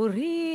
sorrir.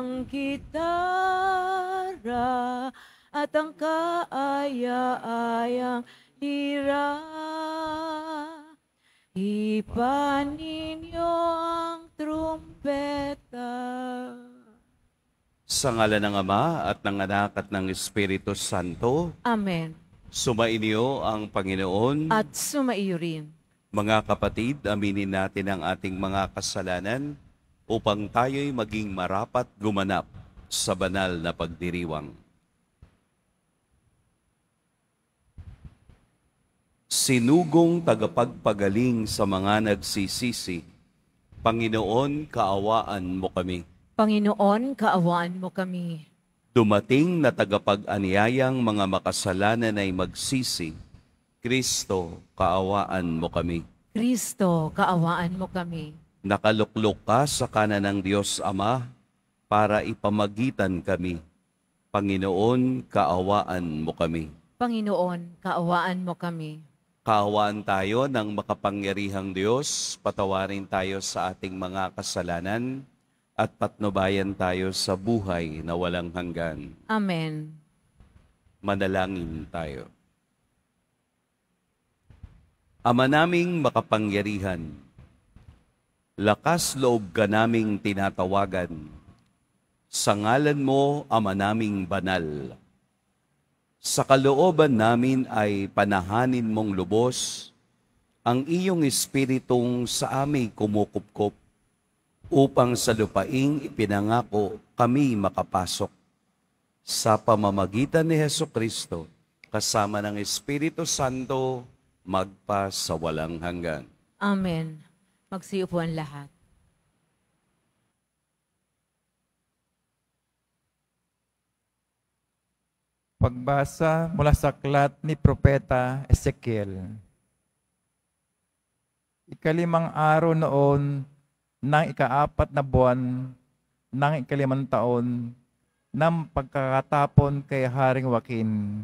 ang gitara at ang kaaya-ayang lira. Ipaninyo ang trumpeta. Sa ngala ng Ama at ng Anak at ng Espiritu Santo. Amen. Sumainyo ang Panginoon. At sumaiyo rin. Mga kapatid, aminin natin ang ating mga kasalanan upang tayo'y maging marapat gumanap sa banal na pagdiriwang. Sinugong tagapagpagaling sa mga nagsisisi, Panginoon, kaawaan mo kami. Panginoon, kaawaan mo kami. Dumating na tagapag aniyayang mga makasalanan ay magsisi, Kristo, kaawaan mo kami. Kristo, kaawaan mo kami. Nakaluklok ka sa kanan ng Diyos Ama para ipamagitan kami. Panginoon, kaawaan mo kami. Panginoon, kaawaan mo kami. Kaawaan tayo ng makapangyarihang Diyos, patawarin tayo sa ating mga kasalanan, at patnubayan tayo sa buhay na walang hanggan. Amen. Manalangin tayo. Ama naming makapangyarihan, Lakas loob ka naming tinatawagan. Sa ngalan mo, Ama naming banal. Sa kalooban namin ay panahanin mong lubos ang iyong espiritong sa aming kumukupkop upang sa lupaing ipinangako kami makapasok. Sa pamamagitan ni Heso Kristo, kasama ng Espiritu Santo, magpa sa walang hanggan. Amen. Magsiyupuan lahat. Pagbasa mula sa aklat ni Propeta Ezekiel. Ikalimang araw noon ng ikaapat na buwan ng ikalimang taon ng pagkakatapon kay Haring Wakin.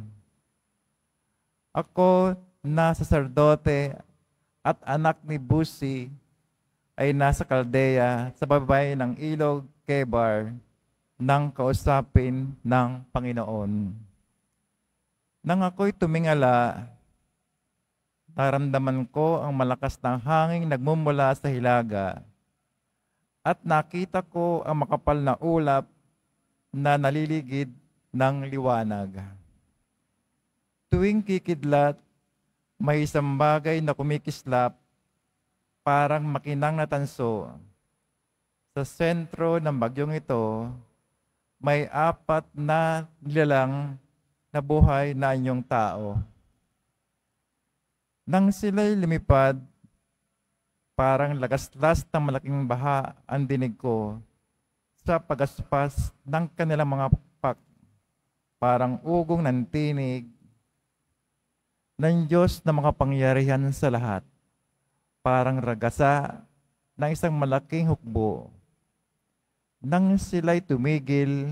Ako na saserdote at anak ni Busi ay nasa Kaldea sa babay ng ilog Kebar nang kausapin ng Panginoon. Nang ako'y tumingala, naramdaman ko ang malakas na hangin nagmumula sa hilaga at nakita ko ang makapal na ulap na naliligid ng liwanag. Tuwing kikidlat, may isang bagay na kumikislap parang makinang na tanso. Sa sentro ng bagyong ito, may apat na nilalang na buhay na inyong tao. Nang sila'y lumipad, parang lagaslas ng malaking baha ang dinig ko sa pagaspas ng kanilang mga pak, parang ugong ng tinig ng Diyos na mga pangyarihan sa lahat parang ragasa ng isang malaking hukbo. Nang sila'y tumigil,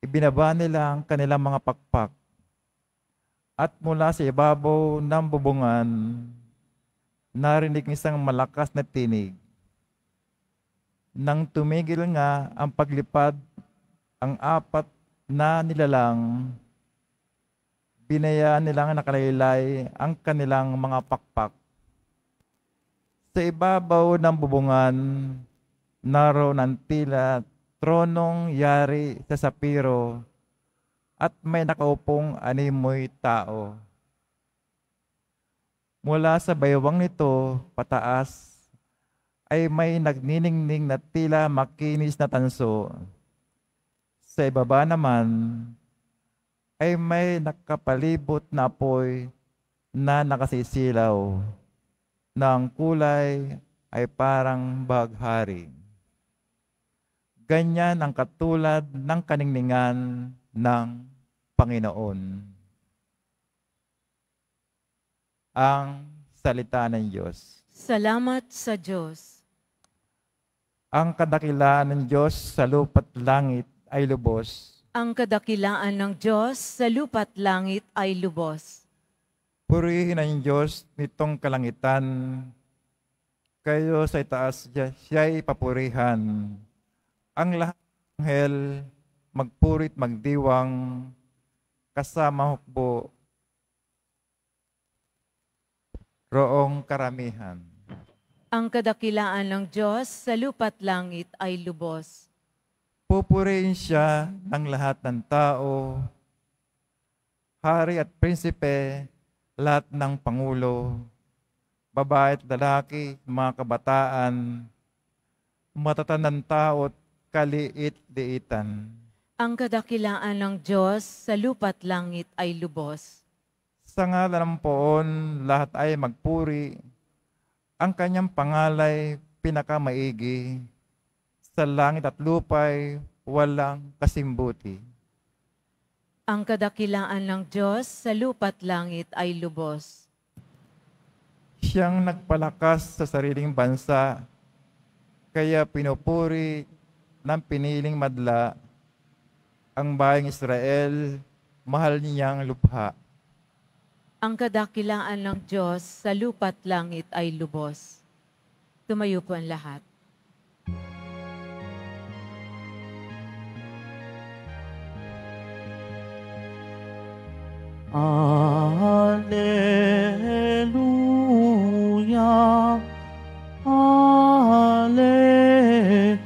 ibinaba nila ang kanilang mga pakpak at mula sa ibabaw ng bubungan, narinig isang malakas na tinig. Nang tumigil nga ang paglipad, ang apat na nilalang, binaya nilang nakalaylay ang kanilang mga pakpak sa ibabaw ng bubungan, naroon ang tila, tronong yari sa sapiro, at may nakaupong animoy tao. Mula sa baywang nito, pataas, ay may nagniningning na tila makinis na tanso. Sa ibaba naman, ay may nakapalibot na apoy na nakasisilaw ng kulay ay parang baghari. Ganyan ang katulad ng kaningningan ng Panginoon. Ang salita ng Diyos. Salamat sa Diyos. Ang kadakilaan ng Diyos sa lupa't langit ay lubos. Ang kadakilaan ng Diyos sa lupa't langit ay lubos Purihin ang Diyos nitong kalangitan. Kayo sa itaas siya, siya'y papurihan. Ang lahat ng hel, magpurit, magdiwang, kasama hukbo, roong karamihan. Ang kadakilaan ng Diyos sa lupa't langit ay lubos. Pupurihin siya ang lahat ng tao, hari at prinsipe, lahat ng Pangulo, babae at lalaki, mga kabataan, matatanang tao at kaliit-liitan. Ang kadakilaan ng Diyos sa lupa't langit ay lubos. Sa ngalan ng poon, lahat ay magpuri. Ang kanyang pangalay pinakamaigi. Sa langit at lupay, walang kasimbuti. Ang kadakilaan ng Diyos sa lupa't langit ay lubos. Siyang nagpalakas sa sariling bansa, kaya pinupuri ng piniling madla ang bayang Israel, mahal niyang lubha. Ang kadakilaan ng Diyos sa lupa't langit ay lubos. Tumayo po ang lahat. Alleluia, Alleluia,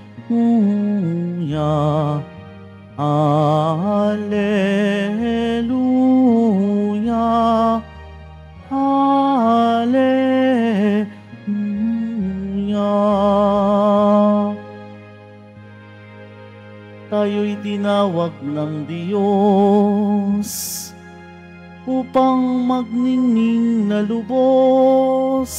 Alleluia, Alleluia. Tayo'y tinawag ng Diyos upang magningning na lubos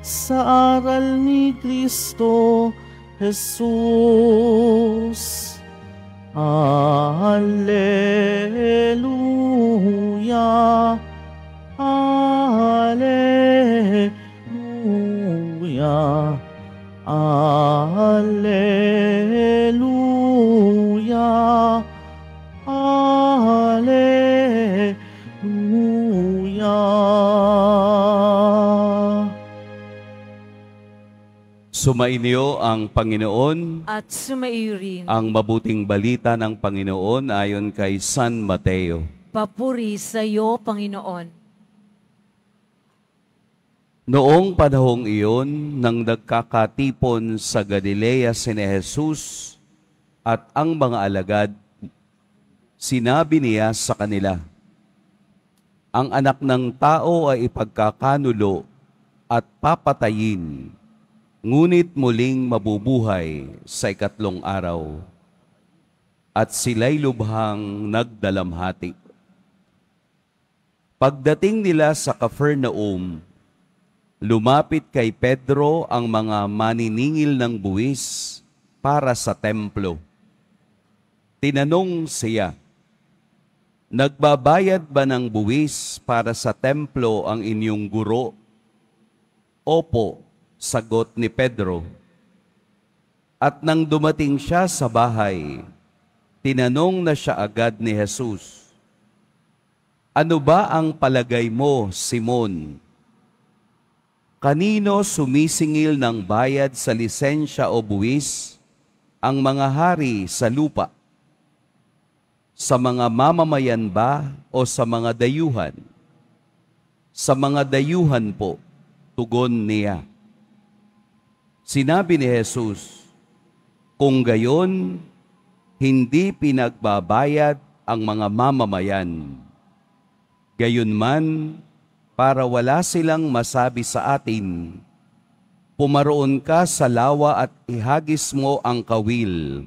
sa aral ni Kristo Jesus. Alleluia, Alleluia, Alleluia. Sumainyo ang Panginoon at sumaiyo rin ang mabuting balita ng Panginoon ayon kay San Mateo. Papuri sa iyo, Panginoon. Noong panahong iyon, nang nagkakatipon sa Galilea si Jesus at ang mga alagad, sinabi niya sa kanila, Ang anak ng tao ay ipagkakanulo at papatayin ngunit muling mabubuhay sa ikatlong araw. At sila'y lubhang nagdalamhati. Pagdating nila sa Capernaum, lumapit kay Pedro ang mga maniningil ng buwis para sa templo. Tinanong siya, Nagbabayad ba ng buwis para sa templo ang inyong guro? Opo, sagot ni Pedro. At nang dumating siya sa bahay, tinanong na siya agad ni Jesus, Ano ba ang palagay mo, Simon? Kanino sumisingil ng bayad sa lisensya o buwis ang mga hari sa lupa? Sa mga mamamayan ba o sa mga dayuhan? Sa mga dayuhan po, tugon niya. Sinabi ni Jesus, Kung gayon, hindi pinagbabayad ang mga mamamayan. Gayon man, para wala silang masabi sa atin, pumaroon ka sa lawa at ihagis mo ang kawil.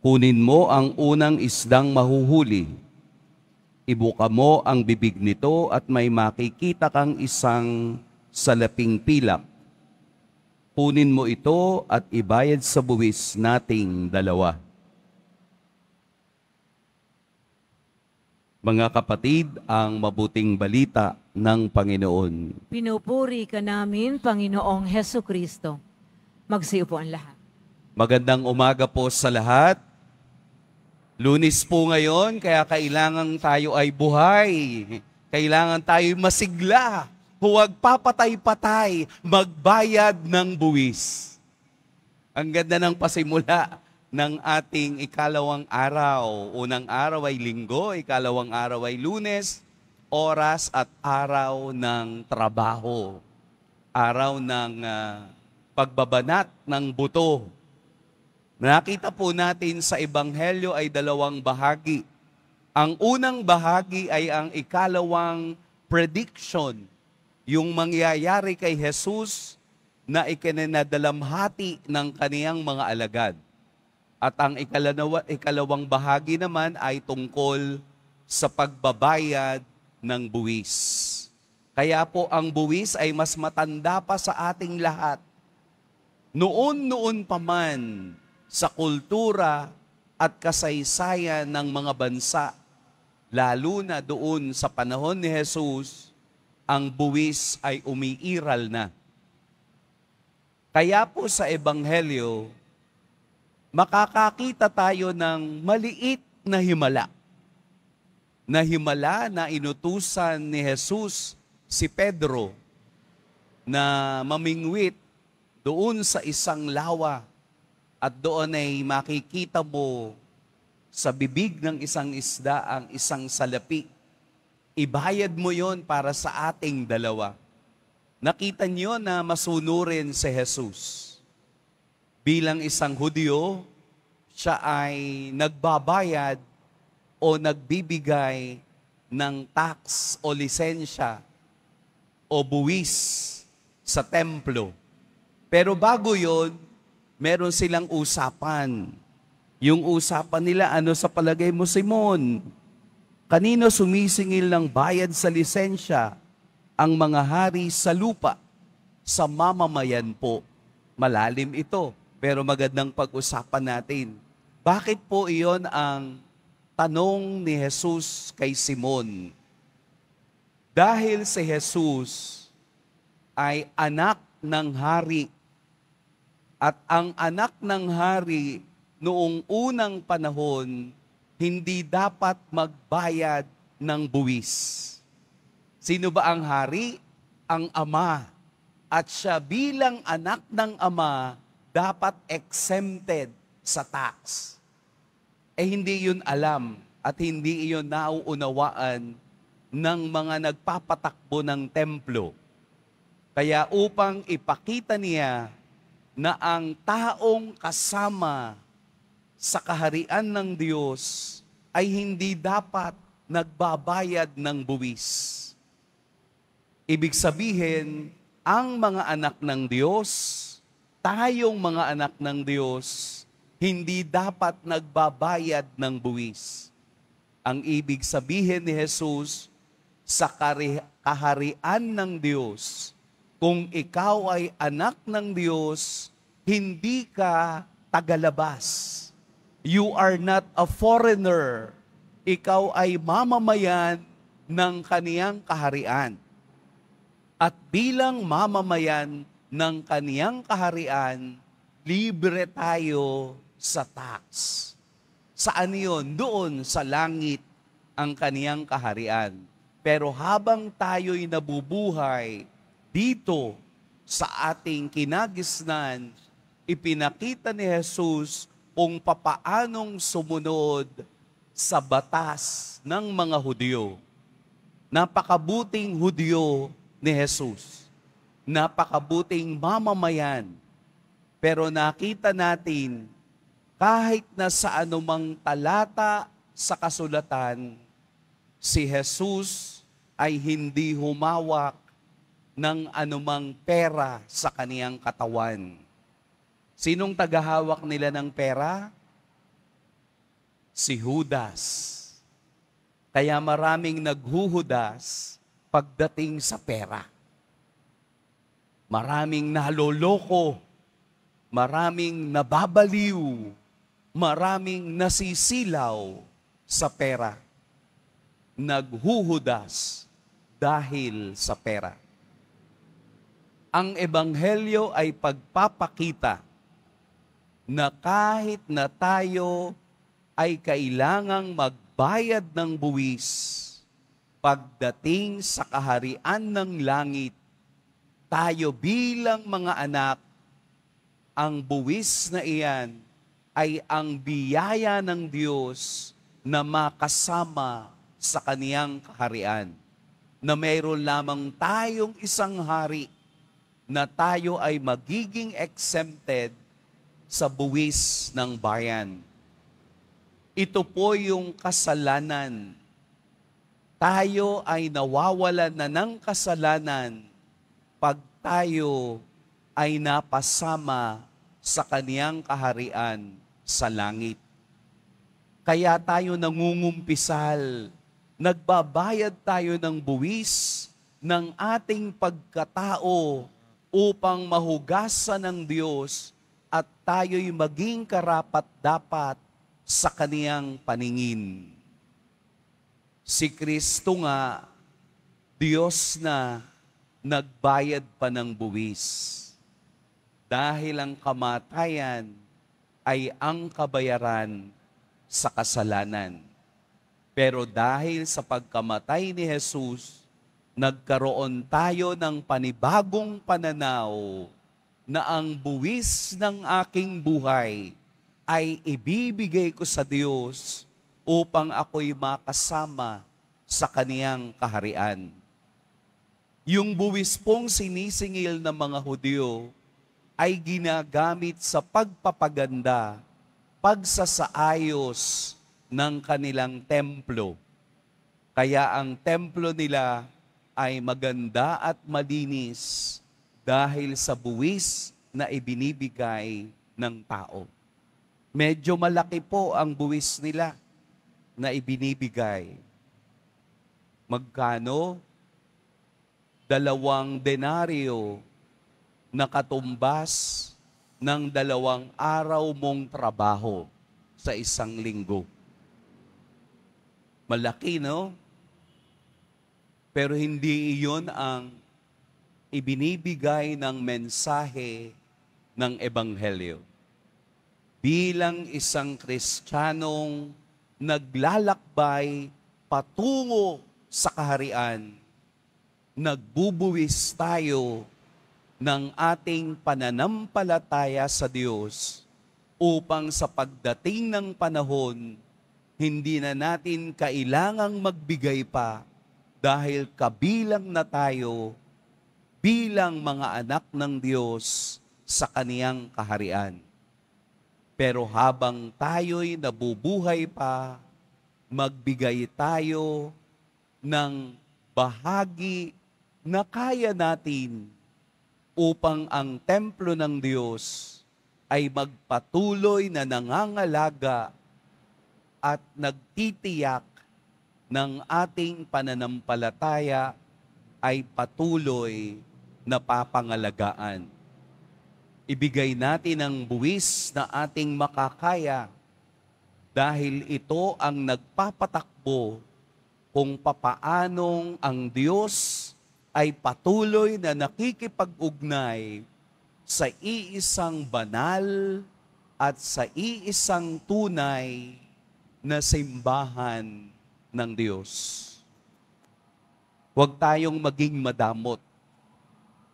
Kunin mo ang unang isdang mahuhuli. Ibuka mo ang bibig nito at may makikita kang isang salaping pilak. Kunin mo ito at ibayad sa buwis nating dalawa. Mga kapatid, ang mabuting balita ng Panginoon. Pinupuri ka namin, Panginoong Heso Kristo. Magsiupo ang lahat. Magandang umaga po sa lahat. Lunis po ngayon, kaya kailangan tayo ay buhay. Kailangan tayo masigla huwag papatay-patay magbayad ng buwis. Ang ganda ng pasimula ng ating ikalawang araw. Unang araw ay linggo, ikalawang araw ay lunes, oras at araw ng trabaho. Araw ng uh, pagbabanat ng buto. Nakita po natin sa Ebanghelyo ay dalawang bahagi. Ang unang bahagi ay ang ikalawang prediction yung mangyayari kay Jesus na ikinadalamhati ng kaniyang mga alagad. At ang ikalawa, ikalawang bahagi naman ay tungkol sa pagbabayad ng buwis. Kaya po ang buwis ay mas matanda pa sa ating lahat. Noon-noon pa man sa kultura at kasaysayan ng mga bansa, lalo na doon sa panahon ni Jesus, ang buwis ay umiiral na. Kaya po sa Ebanghelyo, makakakita tayo ng maliit na himala. Na himala na inutusan ni Jesus si Pedro na mamingwit doon sa isang lawa at doon ay makikita mo sa bibig ng isang isda ang isang salapi Ibayad mo yon para sa ating dalawa. Nakita niyo na masunurin si Jesus. Bilang isang Hudyo, siya ay nagbabayad o nagbibigay ng tax o lisensya o buwis sa templo. Pero bago yon, meron silang usapan. Yung usapan nila, ano sa palagay mo, Simon? Kanino sumisingil ng bayad sa lisensya ang mga hari sa lupa? Sa mamamayan po. Malalim ito, pero magandang pag-usapan natin. Bakit po iyon ang tanong ni Jesus kay Simon? Dahil si Jesus ay anak ng hari. At ang anak ng hari noong unang panahon hindi dapat magbayad ng buwis. Sino ba ang hari? Ang ama. At siya bilang anak ng ama, dapat exempted sa tax. Eh hindi yun alam at hindi iyon nauunawaan ng mga nagpapatakbo ng templo. Kaya upang ipakita niya na ang taong kasama sa kaharian ng Diyos ay hindi dapat nagbabayad ng buwis. Ibig sabihin, ang mga anak ng Diyos, tayong mga anak ng Diyos, hindi dapat nagbabayad ng buwis. Ang ibig sabihin ni Jesus, sa kaharian ng Diyos, kung ikaw ay anak ng Diyos, hindi ka tagalabas You are not a foreigner. Ikaw ay mamamayan ng kaniyang kaharian. At bilang mamamayan ng kaniyang kaharian, libre tayo sa tax. Saan yun? Doon sa langit ang kaniyang kaharian. Pero habang tayo'y nabubuhay dito sa ating kinagisnan, ipinakita ni Jesus kung papaanong sumunod sa batas ng mga Hudyo. Napakabuting Hudyo ni Jesus. Napakabuting mamamayan. Pero nakita natin, kahit na sa anumang talata sa kasulatan, si Jesus ay hindi humawak ng anumang pera sa kaniyang katawan Sinong tagahawak nila ng pera? Si Judas. Kaya maraming naghuhudas pagdating sa pera. Maraming naloloko, maraming nababaliw, maraming nasisilaw sa pera. Naghuhudas dahil sa pera. Ang ebanghelyo ay pagpapakita na kahit na tayo ay kailangang magbayad ng buwis pagdating sa kaharian ng langit, tayo bilang mga anak, ang buwis na iyan ay ang biyaya ng Diyos na makasama sa kaniyang kaharian. Na mayroon lamang tayong isang hari na tayo ay magiging exempted sa buwis ng bayan. Ito po yung kasalanan. Tayo ay nawawalan na ng kasalanan pag tayo ay napasama sa kaniyang kaharian sa langit. Kaya tayo nangungumpisal, nagbabayad tayo ng buwis ng ating pagkatao upang mahugasan ng Diyos at tayo'y maging karapat-dapat sa kaniyang paningin. Si Kristo nga, Diyos na nagbayad pa ng buwis. Dahil ang kamatayan ay ang kabayaran sa kasalanan. Pero dahil sa pagkamatay ni Jesus, nagkaroon tayo ng panibagong pananaw na ang buwis ng aking buhay ay ibibigay ko sa Diyos upang ako'y makasama sa kaniyang kaharian. Yung buwis pong sinisingil ng mga Hudyo ay ginagamit sa pagpapaganda, pagsasaayos ng kanilang templo. Kaya ang templo nila ay maganda at malinis dahil sa buwis na ibinibigay ng tao. Medyo malaki po ang buwis nila na ibinibigay. Magkano? Dalawang denaryo na katumbas ng dalawang araw mong trabaho sa isang linggo. Malaki, no? Pero hindi iyon ang ibinibigay ng mensahe ng Ebanghelyo. Bilang isang Kristiyanong naglalakbay patungo sa kaharian, nagbubuwis tayo ng ating pananampalataya sa Diyos upang sa pagdating ng panahon, hindi na natin kailangang magbigay pa dahil kabilang na tayo bilang mga anak ng Diyos sa kaniyang kaharian. Pero habang tayo'y nabubuhay pa, magbigay tayo ng bahagi na kaya natin upang ang templo ng Diyos ay magpatuloy na nangangalaga at nagtitiyak ng ating pananampalataya ay patuloy napapangalagaan. Ibigay natin ang buwis na ating makakaya dahil ito ang nagpapatakbo kung papaanong ang Diyos ay patuloy na nakikipag-ugnay sa iisang banal at sa iisang tunay na simbahan ng Diyos. Huwag tayong maging madamot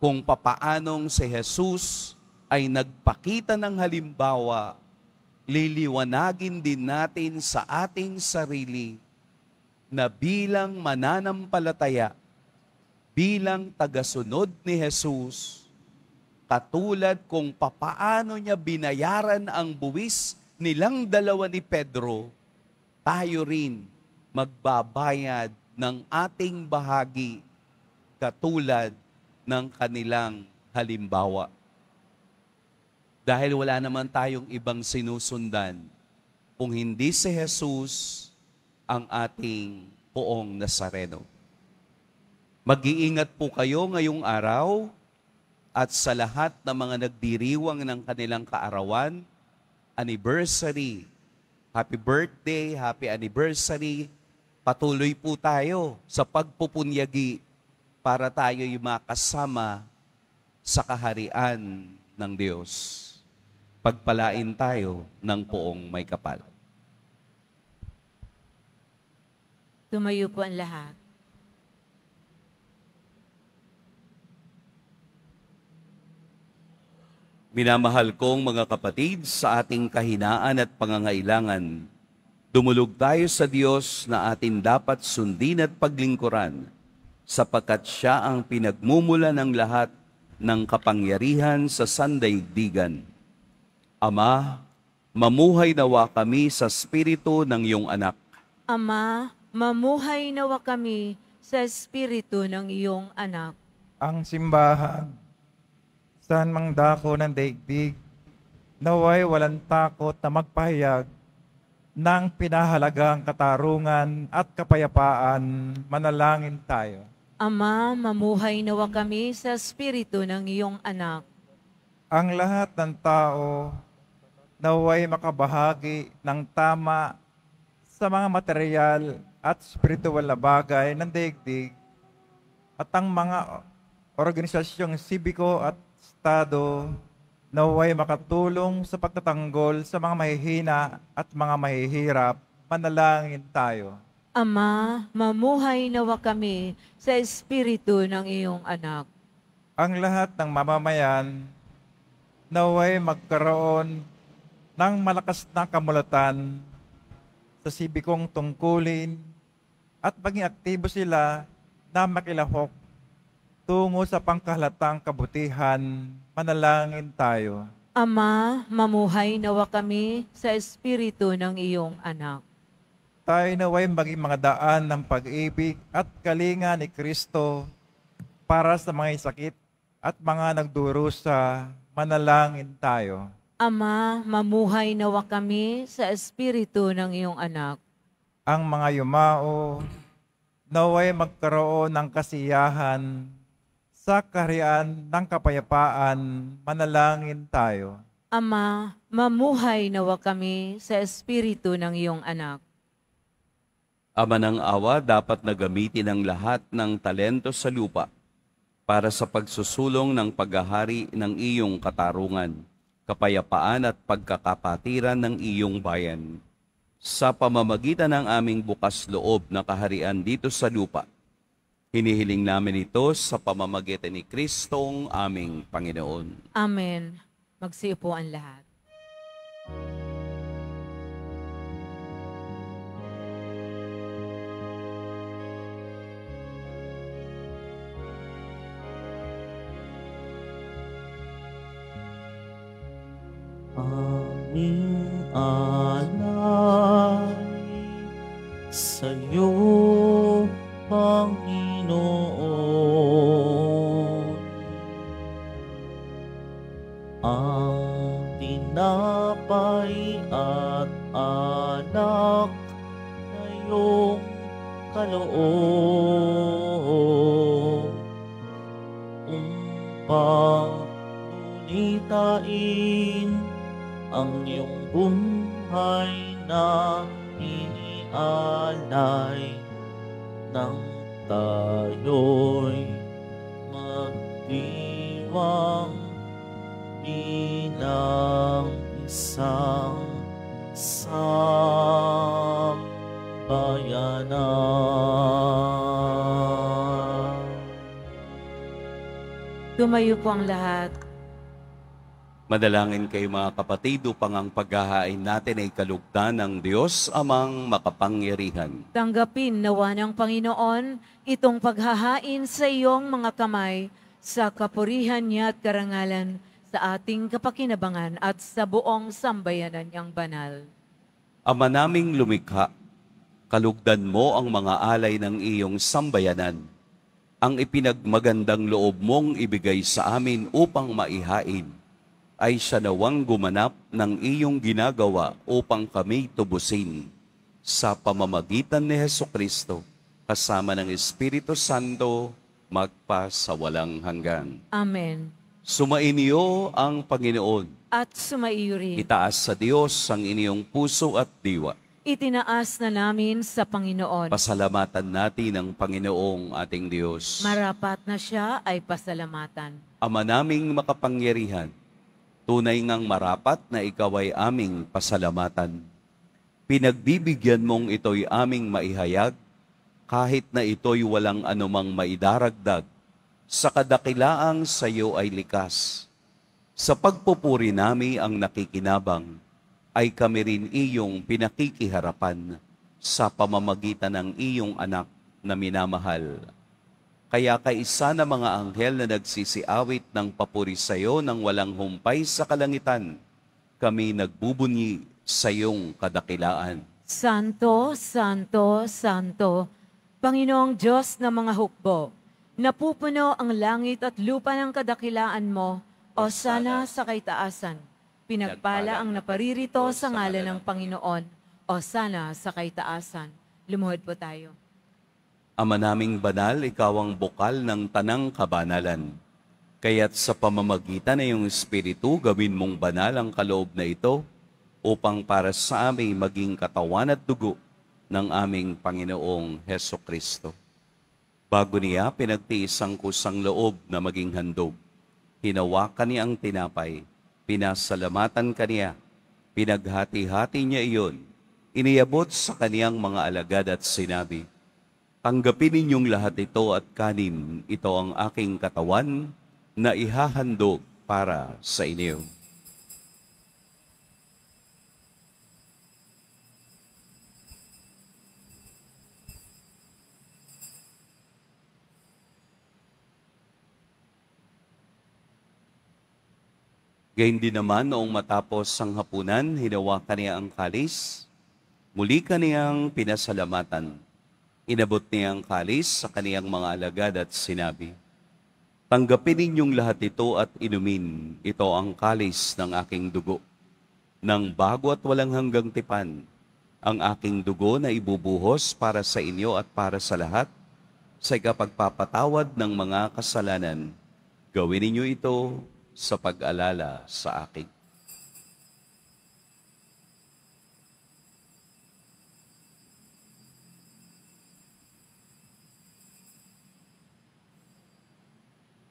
kung papaanong si Jesus ay nagpakita ng halimbawa, liliwanagin din natin sa ating sarili na bilang mananampalataya, bilang tagasunod ni Jesus, katulad kung papaano niya binayaran ang buwis nilang dalawa ni Pedro, tayo rin magbabayad ng ating bahagi katulad ng kanilang halimbawa. Dahil wala naman tayong ibang sinusundan kung hindi si Jesus ang ating poong Nazareno. Mag-iingat po kayo ngayong araw at sa lahat ng mga nagdiriwang ng kanilang kaarawan, anniversary, happy birthday, happy anniversary, patuloy po tayo sa pagpupunyagi para tayo tayo'y makasama sa kaharian ng Diyos. Pagpalain tayo ng poong may kapal. Tumayo po ang lahat. Minamahal kong mga kapatid, sa ating kahinaan at pangangailangan, dumulog tayo sa Diyos na atin dapat sundin at paglingkuran sapagkat siya ang pinagmumula ng lahat ng kapangyarihan sa sandaigdigan. Ama, mamuhay nawa kami sa espiritu ng iyong anak. Ama, mamuhay nawa kami sa espiritu ng iyong anak. Ang simbahan, saan mang dako ng daigdig, naway walang takot na magpahayag ng pinahalagang katarungan at kapayapaan, manalangin tayo. Ama, mamuhay nawa kami sa espiritu ng iyong anak. Ang lahat ng tao naway makabahagi ng tama sa mga material at spiritual na bagay ng daigdig at ang mga organisasyong sibiko at estado naway makatulong sa pagtatanggol sa mga mahihina at mga mahihirap, manalangin tayo. Ama, mamuhay nawa kami sa espiritu ng iyong anak. Ang lahat ng mamamayan naway magkaroon ng malakas na kamulatan sa sibikong tungkulin at maging aktibo sila na makilahok tungo sa pangkahalatang kabutihan, manalangin tayo. Ama, mamuhay nawa kami sa espiritu ng iyong anak tayo naway maging mga daan ng pag-ibig at kalinga ni Kristo para sa mga sakit at mga nagdurusa, manalangin tayo. Ama, mamuhay nawa kami sa espiritu ng iyong anak. Ang mga yumao, naway magkaroon ng kasiyahan sa karian ng kapayapaan, manalangin tayo. Ama, mamuhay nawa kami sa espiritu ng iyong anak Ama ng awa, dapat na gamitin ang lahat ng talento sa lupa para sa pagsusulong ng paghahari ng iyong katarungan, kapayapaan at pagkakapatiran ng iyong bayan. Sa pamamagitan ng aming bukas loob na kaharian dito sa lupa, hinihiling namin ito sa pamamagitan ni Kristong aming Panginoon. Amen. Magsiupo ang lahat. aming alay sa iyo, Panginoon. tinapay at anak na kaloob upang ulitain ang iyong buhay na inialay nang tayo'y magdiwang bilang isang sambayanan. Tumayo po ang lahat. Madalangin kayo mga kapatid upang ang paghahain natin ay kalugdan ng Diyos amang makapangyarihan. Tanggapin nawa ng Panginoon itong paghahain sa iyong mga kamay sa kapurihan niya at karangalan sa ating kapakinabangan at sa buong sambayanan niyang banal. Ama naming lumikha, kalugdan mo ang mga alay ng iyong sambayanan, ang ipinagmagandang loob mong ibigay sa amin upang maihain ay siya nawang gumanap ng iyong ginagawa upang kami tubusin sa pamamagitan ni Heso Kristo kasama ng Espiritu Santo magpa sa walang hanggan. Amen. Sumainyo ang Panginoon. At sumaiyo rin. Itaas sa Diyos ang inyong puso at diwa. Itinaas na namin sa Panginoon. Pasalamatan natin ang Panginoong ating Diyos. Marapat na siya ay pasalamatan. Ama naming makapangyarihan, Tunay ngang marapat na ikaw ay aming pasalamatan. Pinagbibigyan mong ito'y aming maihayag, kahit na ito'y walang anumang maidaragdag, sa kadakilaang sayo ay likas. Sa pagpupuri nami ang nakikinabang, ay kami rin iyong pinakikiharapan sa pamamagitan ng iyong anak na minamahal kaya kaisa na mga anghel na nagsisiawit ng papuri sa iyo ng walang humpay sa kalangitan, kami nagbubunyi sa iyong kadakilaan. Santo, Santo, Santo, Panginoong Diyos ng mga hukbo, napupuno ang langit at lupa ng kadakilaan mo, o sana sa kaitaasan. Pinagpala ang naparirito sa ngalan ng Panginoon, o sana sa kaitaasan. Lumuhod po tayo. Ama naming banal, ikaw ang bukal ng tanang kabanalan. Kaya't sa pamamagitan ng iyong Espiritu, gawin mong banal ang kaloob na ito upang para sa amin maging katawan at dugo ng aming Panginoong Heso Kristo. Bago niya pinagtiis ang kusang loob na maging handog, hinawakan niya ang tinapay, pinasalamatan kaniya, pinaghati-hati niya iyon, iniyabot sa kaniyang mga alagad at sinabi, Tanggapin ninyong lahat ito at kanin, ito ang aking katawan na ihahandog para sa inyo. Gayun din naman noong matapos ang hapunan, hinawakan niya ang kalis, muli kaniyang pinasalamatan Inabot niya ang kalis sa kaniyang mga alagad at sinabi, Tanggapin ninyong lahat ito at inumin. Ito ang kalis ng aking dugo. Nang bago at walang hanggang tipan, ang aking dugo na ibubuhos para sa inyo at para sa lahat sa ikapagpapatawad ng mga kasalanan. Gawin ninyo ito sa pag-alala sa akin.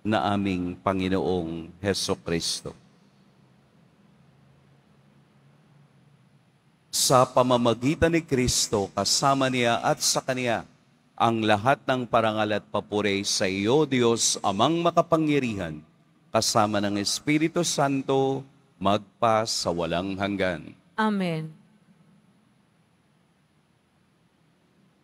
na aming Panginoong Heso Kristo. Sa pamamagitan ni Kristo, kasama niya at sa Kanya, ang lahat ng parangal at papuri sa iyo, Diyos, amang makapangyarihan, kasama ng Espiritu Santo, magpa sa walang hanggan. Amen.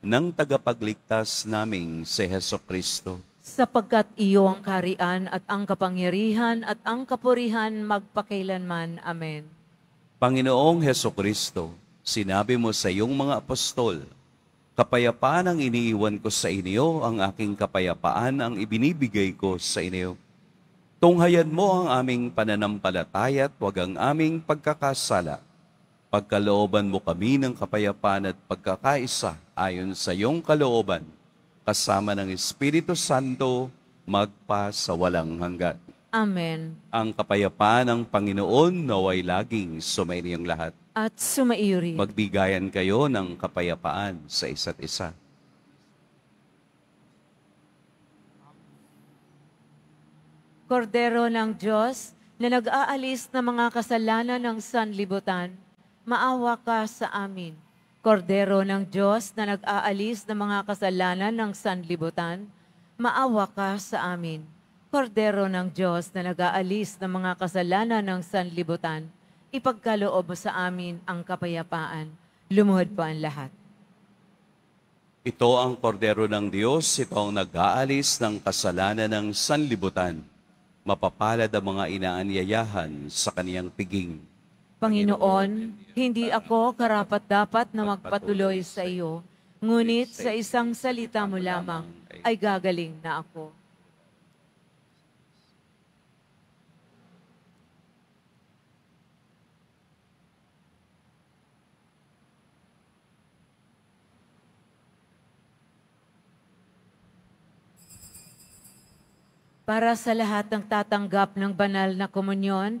ng tagapagligtas naming si Heso Kristo. Sapagkat iyo ang karian at ang kapangyarihan at ang kapurihan magpakailanman. Amen. Panginoong Heso Kristo, sinabi mo sa iyong mga apostol, Kapayapaan ang iniiwan ko sa inyo, ang aking kapayapaan ang ibinibigay ko sa inyo. Tunghayan mo ang aming pananampalataya at huwag ang aming pagkakasala Pagkalooban mo kami ng kapayapaan at pagkakaisa ayon sa iyong kalooban, kasama ng Espiritu Santo, magpa sa walang hanggan. Amen. Ang kapayapaan ng Panginoon naway laging sumainiyang lahat. At sumaiyo Magbigayan kayo ng kapayapaan sa isa't isa. Kordero ng Diyos na nag-aalis ng mga kasalanan ng sanlibutan, maawa ka sa amin. Kordero ng Diyos na nag-aalis ng mga kasalanan ng sanlibutan, maawa ka sa amin. Kordero ng Diyos na nag-aalis ng mga kasalanan ng sanlibutan, ipagkaloob mo sa amin ang kapayapaan. Lumuhod po ang lahat. Ito ang kordero ng Diyos, ito ang nag-aalis ng kasalanan ng sanlibutan. Mapapalad ang mga inaanyayahan sa kaniyang piging. Panginoon, hindi ako karapat-dapat na magpatuloy sa iyo, ngunit sa isang salita mo lamang ay gagaling na ako. Para sa lahat ng tatanggap ng banal na komunyon,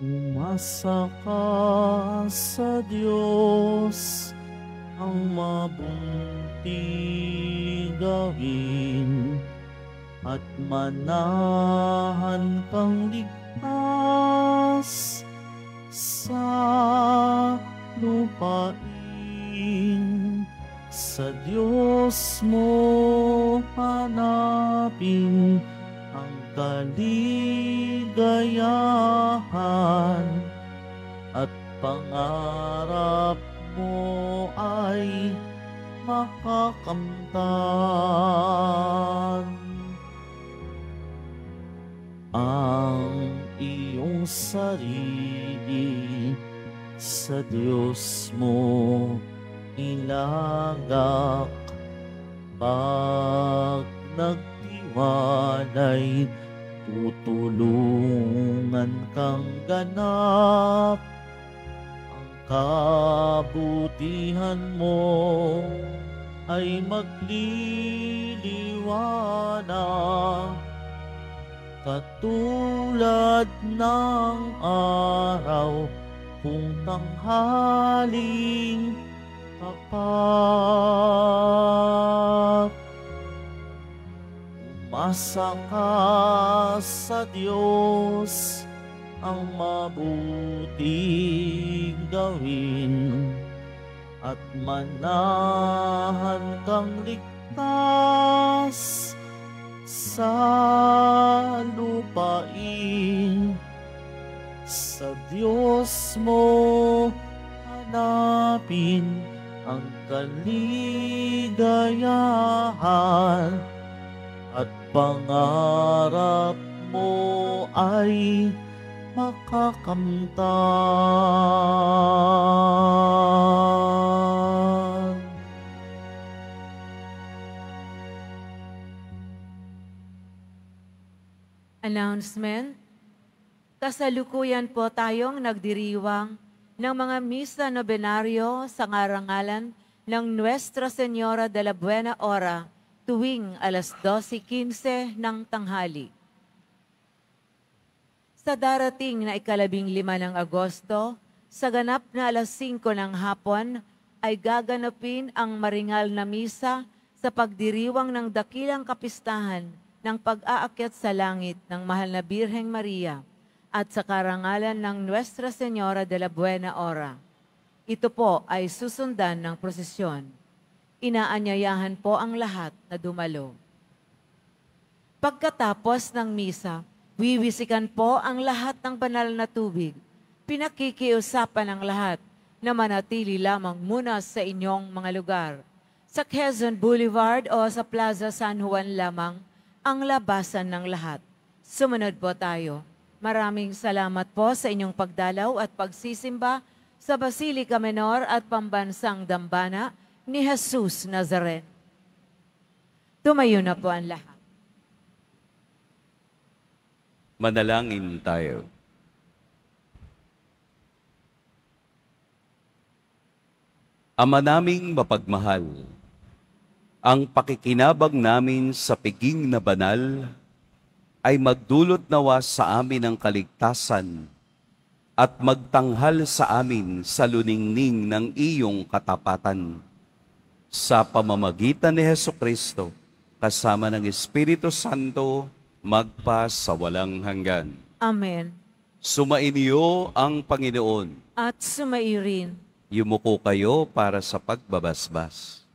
Umasa sa Diyos ang mabunti gawin at manahan kang ligtas sa lupain sa Diyos mo hanapin kaligayahan at pangarap mo ay makakamtan ang iyong sarili sa Diyos mo ilagak pag nag malay tutulungan kang ganap ang kabutihan mo ay magliliwanag katulad ng araw kung tanghaling tapat Umaasa ka sa Diyos ang mabuting gawin at manahan kang ligtas sa lupain sa Diyos mo hanapin ang kaligayahan pangarap mo ay makakamtan. Announcement, kasalukuyan po tayong nagdiriwang ng mga misa nobenaryo sa ngarangalan ng Nuestra Senora de la Buena Hora, tuwing alas 12.15 ng tanghali. Sa darating na ikalabing lima ng Agosto, sa ganap na alas 5 ng hapon, ay gaganapin ang maringal na misa sa pagdiriwang ng dakilang kapistahan ng pag-aakyat sa langit ng mahal na Birheng Maria at sa karangalan ng Nuestra Senora de la Buena Hora. Ito po ay susundan ng prosesyon inaanyayahan po ang lahat na dumalo. Pagkatapos ng misa, wiwisikan po ang lahat ng banal na tubig. Pinakikiusapan ang lahat na manatili lamang muna sa inyong mga lugar. Sa Quezon Boulevard o sa Plaza San Juan lamang ang labasan ng lahat. Sumunod po tayo. Maraming salamat po sa inyong pagdalaw at pagsisimba sa Basilica Menor at Pambansang Dambana ni Jesus Nazaren. Tumayo na po ang lahat. Manalangin tayo. Ama naming mapagmahal, ang pakikinabang namin sa piging na banal ay magdulot nawa sa amin ng kaligtasan at magtanghal sa amin sa luningning ng iyong katapatan sa pamamagitan ni Heso Kristo kasama ng Espiritu Santo magpa sa walang hanggan. Amen. Sumainyo ang Panginoon. At sumairin. Yumuko kayo para sa pagbabasbas.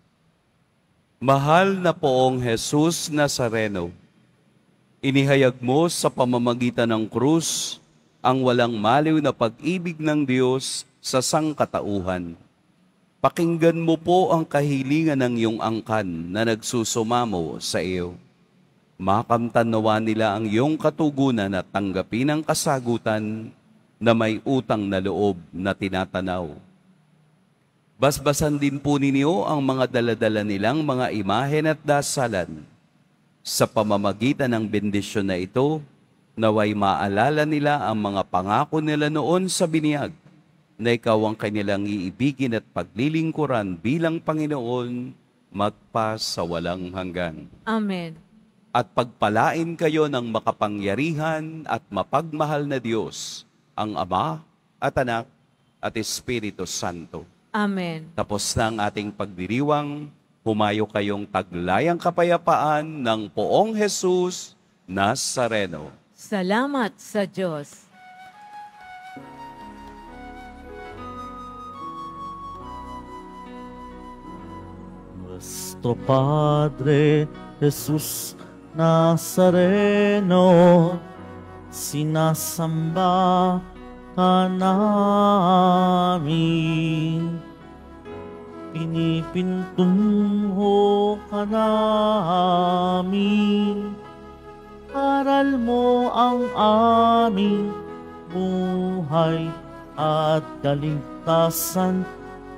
Mahal na poong Jesus Nazareno, inihayag mo sa pamamagitan ng krus ang walang maliw na pag-ibig ng Diyos sa sangkatauhan Pakinggan mo po ang kahilingan ng iyong angkan na nagsusumamo sa iyo. Makamtan nawa nila ang iyong katugunan at tanggapin ang kasagutan na may utang na loob na tinatanaw. Basbasan din po ninyo ang mga daladala nilang mga imahen at dasalan. Sa pamamagitan ng bendisyon na ito, naway maalala nila ang mga pangako nila noon sa biniyag na ikaw ang kanilang iibigin at paglilingkuran bilang Panginoon magpa sa walang hanggan. Amen. At pagpalain kayo ng makapangyarihan at mapagmahal na Diyos, ang Ama at Anak at Espiritu Santo. Amen. Tapos na ang ating pagdiriwang, humayo kayong taglayang kapayapaan ng poong Jesus Nazareno. Salamat sa Diyos. Nuestro Padre Jesús Nazareno, sinasamba ka namin. Pinipintumho ka namin. Aral mo ang aming buhay at kaligtasan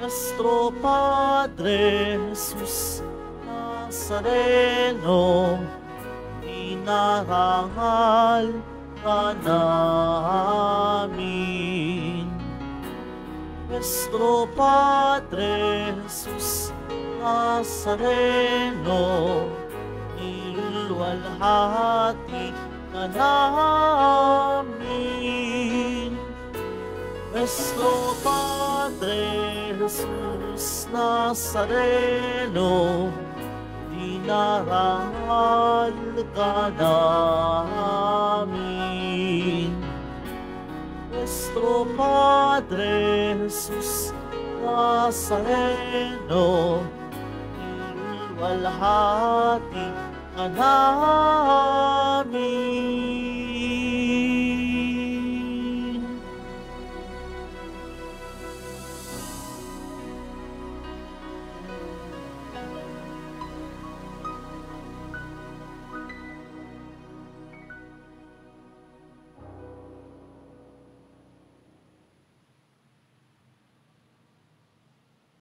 nuestro Padre Jesús Nazareno, inarangal ka namin. Nuestro Padre Jesús Nazareno, nilwalhati ka namin. Nuestro Padre Jesus Nazareno, dinaral ka namin. Nuestro Padre Jesus Nazareno, iwalhati ka namin.